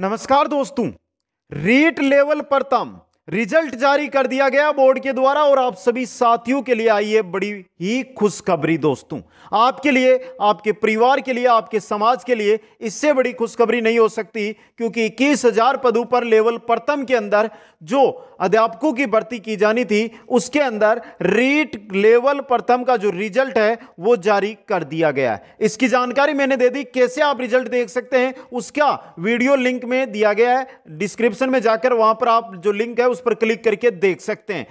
नमस्कार दोस्तों rate level पर तम रिजल्ट जारी कर दिया गया बोर्ड के द्वारा और आप सभी साथियों के लिए आई है बड़ी ही खुशखबरी दोस्तों आपके लिए आपके परिवार के लिए आपके समाज के लिए इससे बड़ी खुशखबरी नहीं हो सकती क्योंकि इक्कीस हजार पदों पर लेवल प्रथम के अंदर जो अध्यापकों की भर्ती की जानी थी उसके अंदर रीट लेवल प्रथम का जो रिजल्ट है वो जारी कर दिया गया है इसकी जानकारी मैंने दे दी कैसे आप रिजल्ट देख सकते हैं उसका वीडियो लिंक में दिया गया है डिस्क्रिप्शन में जाकर वहां पर आप जो लिंक है उस पर क्लिक करके देख सकते हैं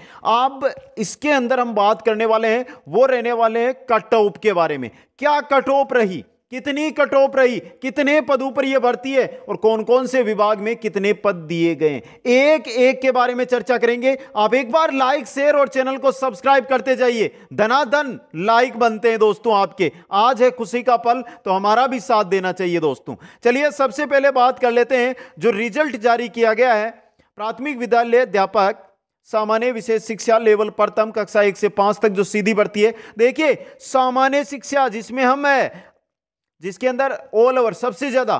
अब इसके अंदर हम बात करने वाले हैं वो रहने वाले हैं कट ऑफ के बारे में क्या कट ऑफ रही कितनी कट ऑफ रही कितने पदों पर यह भर्ती है और कौन कौन से विभाग में कितने पद दिए गए एक एक के बारे में चर्चा करेंगे आप एक बार लाइक शेयर और चैनल को सब्सक्राइब करते जाइए धनाधन लाइक बनते हैं दोस्तों आपके आज है खुशी का पल तो हमारा भी साथ देना चाहिए दोस्तों चलिए सबसे पहले बात कर लेते हैं जो रिजल्ट जारी किया गया है प्राथमिक विद्यालय अध्यापक सामान्य विशेष शिक्षा लेवल प्रथम कक्षा एक से पांच तक जो सीधी भर्ती है देखिए सामान्य शिक्षा जिसमें हम है जिसके अंदर ऑल ओवर सबसे ज़्यादा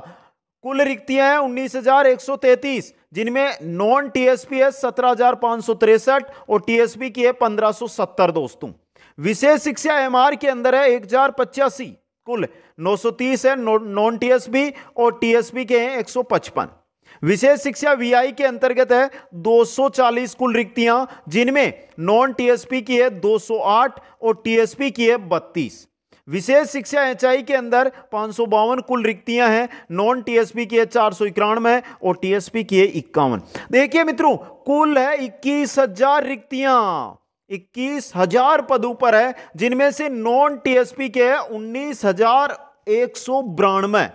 कुल रिक्तियां हैं उन्नीस हजार एक सौ तैतीस जिनमें नॉन टीएसपी है सत्रह हजार सौ तिरसठ और टीएसपी की है पंद्रह सत्तर दोस्तों विशेष शिक्षा एमआर के अंदर है एक हजार पचासी कुल नौ तीस है नॉन टीएसपी और टीएसपी के हैं एक सौ पचपन विशेष शिक्षा वीआई के अंतर्गत है 240 कुल रिक्तियां जिनमें नॉन टीएसपी की है 208 और टीएसपी की है बत्तीस विशेष शिक्षा एचआई के अंदर पाँच कुल रिक्तियां हैं नॉन टीएसपी की है चार सौ इक्यानवे और टीएसपी की है इक्यावन देखिए मित्रों कुल है इक्कीस हजार रिक्तियां इक्कीस हजार पदों पर है जिनमें से नॉन टीएसपी के है उन्नीस हजार एक सौ बिरानवे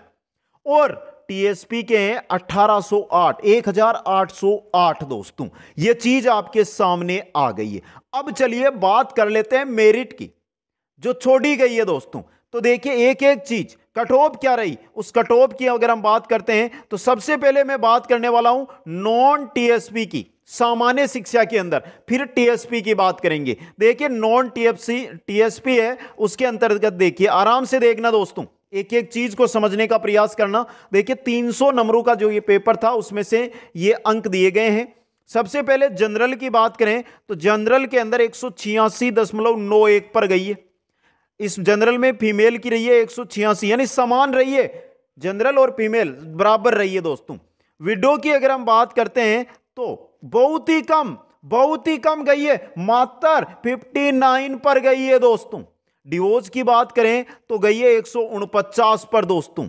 और टीएसपी के हैं 1808 1808 दोस्तों ये चीज आपके सामने आ गई है अब चलिए बात कर लेते हैं मेरिट की जो छोड़ी गई है दोस्तों तो देखिए एक एक चीज कटोप क्या रही उस कटोप की अगर हम बात करते हैं तो सबसे पहले मैं बात करने वाला हूं नॉन टीएसपी की सामान्य शिक्षा के अंदर फिर टीएसपी की बात करेंगे देखिए नॉन टीएफसी टीएसपी है उसके अंतर्गत देखिए आराम से देखना दोस्तों एक एक चीज को समझने का प्रयास करना देखिए 300 नंबरों का जो ये पेपर था उसमें से ये अंक दिए गए हैं सबसे पहले जनरल की बात करें तो जनरल के अंदर एक एक पर गई है इस जनरल में फीमेल की रही है एक यानी समान रही है जनरल और फीमेल बराबर रही है दोस्तों विडो की अगर हम बात करते हैं तो बहुत ही कम बहुत ही कम गई है मात्र 59 पर गई है दोस्तों डिवोर्स की बात करें तो गई है एक पर दोस्तों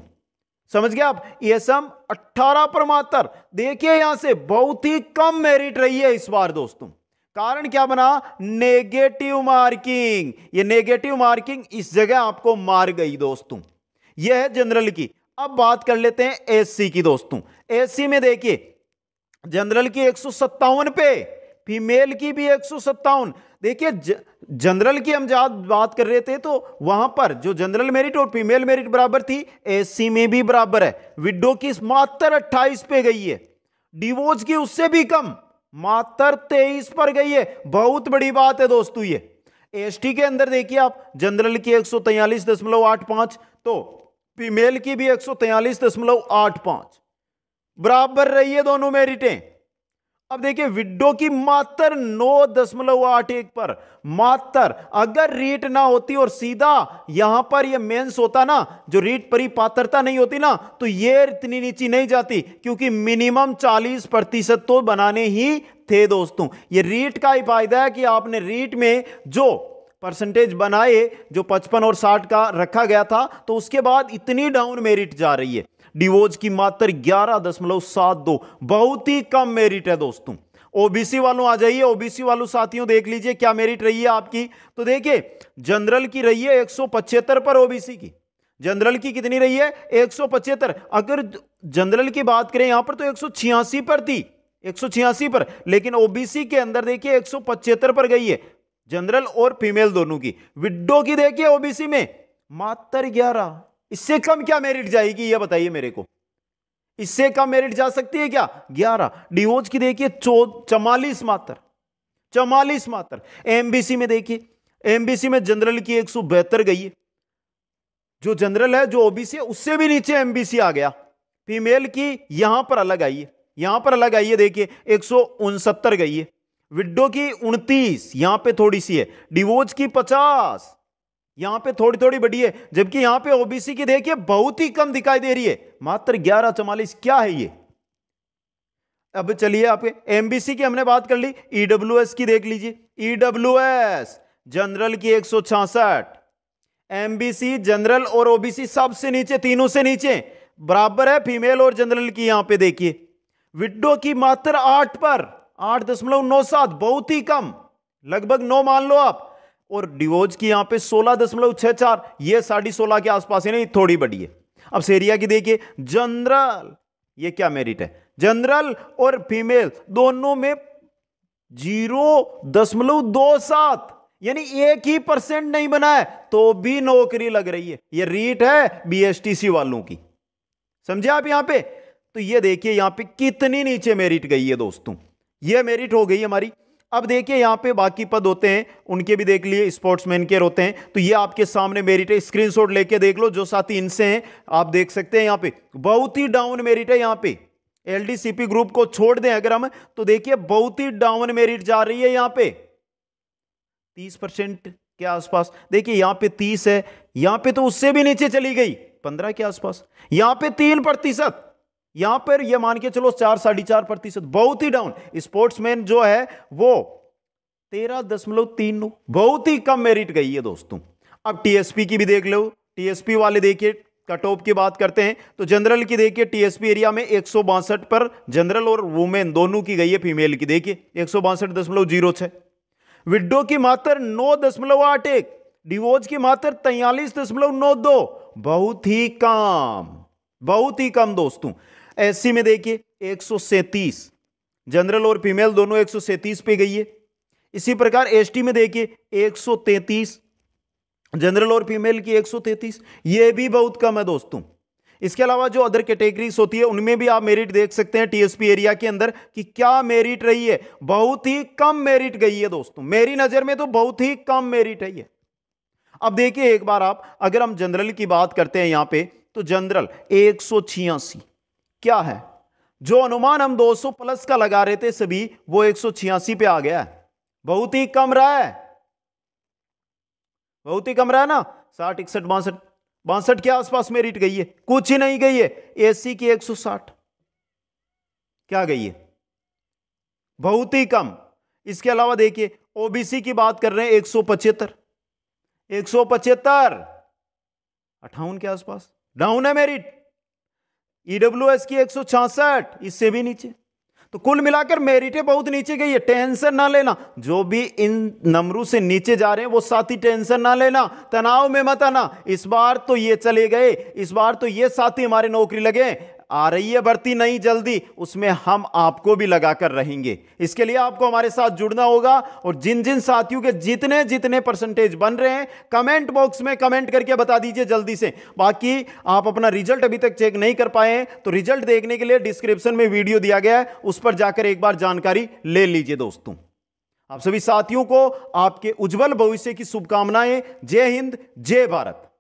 समझ गया आप ये e सम अट्ठारह पर मात्र देखिए यहां से बहुत ही कम मेरिट रही है इस बार दोस्तों कारण क्या बना नेगेटिव मार्किंग ये नेगेटिव मार्किंग इस जगह आपको मार गई दोस्तों ये है जनरल की अब बात कर लेते हैं एससी की दोस्तों एससी में देखिए जनरल की एक पे फीमेल की भी एक देखिए जनरल की हम जहाँ बात कर रहे थे तो वहाँ पर जो जनरल मेरिट और फीमेल मेरिट बराबर थी एससी में भी बराबर है विडो की मात्र अट्ठाईस पे गई है डिवोर्स की उससे भी कम मात्र तेईस पर गई है बहुत बड़ी बात है दोस्तों ये एसटी के अंदर देखिए आप जनरल की एक सौ दशमलव आठ पांच तो फीमेल की भी एक सौ दशमलव आठ पांच बराबर रही है दोनों मेरिटें अब देखिए विड्डो की मात्र नौ दशमलव आठ एक पर मात्र अगर रीट ना होती और सीधा यहां पर ये मेंस होता ना जो रीट परी पात्रता नहीं होती ना तो ये इतनी नीचे नहीं जाती क्योंकि मिनिमम चालीस प्रतिशत तो बनाने ही थे दोस्तों ये रीट का ही फायदा है कि आपने रीट में जो परसेंटेज बनाए जो 55 और 60 का रखा गया था तो उसके बाद इतनी डाउन मेरिट जा रही है डिवोज की मात्र ग्यारह दशमलव सात दो बहुत ही कम मेरिट है दोस्तों ओबीसी वालों आ जाइए ओबीसी वालों साथियों देख लीजिए क्या मेरिट रही है आपकी तो देखिए जनरल की रही है एक पर ओबीसी की जनरल की कितनी रही है एक अगर जनरल की बात करें यहां पर तो एक पर थी एक पर लेकिन ओबीसी के अंदर देखिए एक पर गई है जनरल और फीमेल दोनों की विडो की देखिए ओबीसी में मात्र ग्यारह इससे कम क्या मेरिट जाएगी ये बताइए मेरे को इससे कम मेरिट जा सकती है क्या ग्यारह डीओज की देखिए चौ चवालीस मात्र चवालीस मात्र एमबीसी में देखिए एमबीसी में जनरल की एक सौ बेहतर गई है जो जनरल है जो ओबीसी है उससे भी नीचे एमबीसी आ गया फीमेल की यहां पर अलग आई है यहां पर अलग आई है देखिए एक गई है विडो की उनतीस यहां पे थोड़ी सी है डिवोर्स की पचास यहां पे थोड़ी थोड़ी बड़ी है जबकि यहां पे ओबीसी की देखिए बहुत ही कम दिखाई दे रही है मात्र ग्यारह चौवालीस क्या है ये अब चलिए आपके एमबीसी की हमने बात कर ली ईडब्ल्यू e की देख लीजिए ईडब्ल्यू e जनरल की एक सौ छियासठ एमबीसी जनरल और ओबीसी सबसे नीचे तीनों से नीचे बराबर है फीमेल और जनरल की यहां पे देखिए विडो की मात्र आठ पर आठ दशमलव नौ सात बहुत ही कम लगभग नौ मान लो आप और डिवोज की यहां पे सोलह दशमलव छह चार ये साढ़ी सोलह के आसपास है नहीं थोड़ी बड़ी है अब सेरिया की देखिए जनरल ये क्या मेरिट है जनरल और फीमेल दोनों में जीरो दशमलव दो सात यानी एक ही परसेंट नहीं बना है तो भी नौकरी लग रही है ये रीट है बीएसटीसी वालों की समझे आप यहां पे तो ये देखिए यहां पे कितनी नीचे मेरिट गई है दोस्तों ये मेरिट हो गई हमारी अब देखिए यहाँ पे बाकी पद होते हैं उनके भी देख लिए स्पोर्ट्समैन के होते हैं तो ये आपके सामने मेरिट है स्क्रीनशॉट लेके देख लो जो साथी इनसे हैं आप देख सकते हैं यहाँ पे बहुत ही डाउन मेरिट है यहाँ पे एलडीसीपी ग्रुप को छोड़ दें अगर हम तो देखिए बहुत ही डाउन मेरिट जा रही है यहाँ पे तीस परसेंट के आसपास देखिए यहाँ पे तीस है यहाँ पे तो उससे भी नीचे चली गई पंद्रह के आसपास यहाँ पे तीन प्रतिशत यहां पर यह मान के चलो चार साढ़े चार प्रतिशत बहुत ही डाउन स्पोर्ट्समैन जो है वो तेरह दशमलव तीन बहुत ही कम मेरिट गई है दोस्तों अब टीएसपी की भी देख लो टीएसपी वाले देखिए कट ऑफ की बात करते हैं तो जनरल की देखिए टीएसपी एरिया में एक पर जनरल और वुमेन दोनों की गई है फीमेल की देखिए एक सौ विडो की मात्र नौ दशमलव आठ एक डिवोर्स की मात्र तैयलीस दशमलव नौ दो बहुत ही कम बहुत ही कम दोस्तों एससी में देखिए एक जनरल और फीमेल दोनों एक पे गई है इसी प्रकार एसटी में देखिए 133 जनरल और फीमेल की 133 ये भी बहुत कम है दोस्तों इसके अलावा जो अदर कैटेगरीज होती है उनमें भी आप मेरिट देख सकते हैं टीएसपी एरिया के अंदर कि क्या मेरिट रही है बहुत ही कम मेरिट गई है दोस्तों मेरी नज़र में तो बहुत ही कम मेरिट है ये अब देखिए एक बार आप अगर हम जनरल की बात करते हैं यहां पे तो जनरल एक सौ छियासी क्या है जो अनुमान हम 200 प्लस का लगा रहे थे सभी वो एक पे आ गया है बहुत ही कम रहा है बहुत ही कम रहा है ना साठ इकसठ बासठ बासठ के आसपास में रिट गई है कुछ ही नहीं गई है एसी की 160 क्या गई है बहुत ही कम इसके अलावा देखिए ओबीसी की बात कर रहे हैं एक सौ पचहत्तर एक सौ पचहत्तर अठावन के आसपास डाउन है मेरिट ईडब्ल्यू e एस की एक इससे भी नीचे तो कुल मिलाकर मेरिटें बहुत नीचे गई है टेंशन ना लेना जो भी इन नंबरों से नीचे जा रहे हैं वो साथी टेंशन ना लेना तनाव में मत आना इस बार तो ये चले गए इस बार तो ये साथी हमारे नौकरी लगे आ रही है भर्ती नहीं जल्दी उसमें हम आपको भी लगाकर रहेंगे इसके लिए आपको हमारे साथ जुड़ना होगा और जिन जिन साथियों के जितने जितने परसेंटेज बन रहे हैं कमेंट बॉक्स में कमेंट करके बता दीजिए जल्दी से बाकी आप अपना रिजल्ट अभी तक चेक नहीं कर पाए हैं तो रिजल्ट देखने के लिए डिस्क्रिप्शन में वीडियो दिया गया है उस पर जाकर एक बार जानकारी ले लीजिए दोस्तों आप सभी साथियों को आपके उज्जवल भविष्य की शुभकामनाएं जय हिंद जय भारत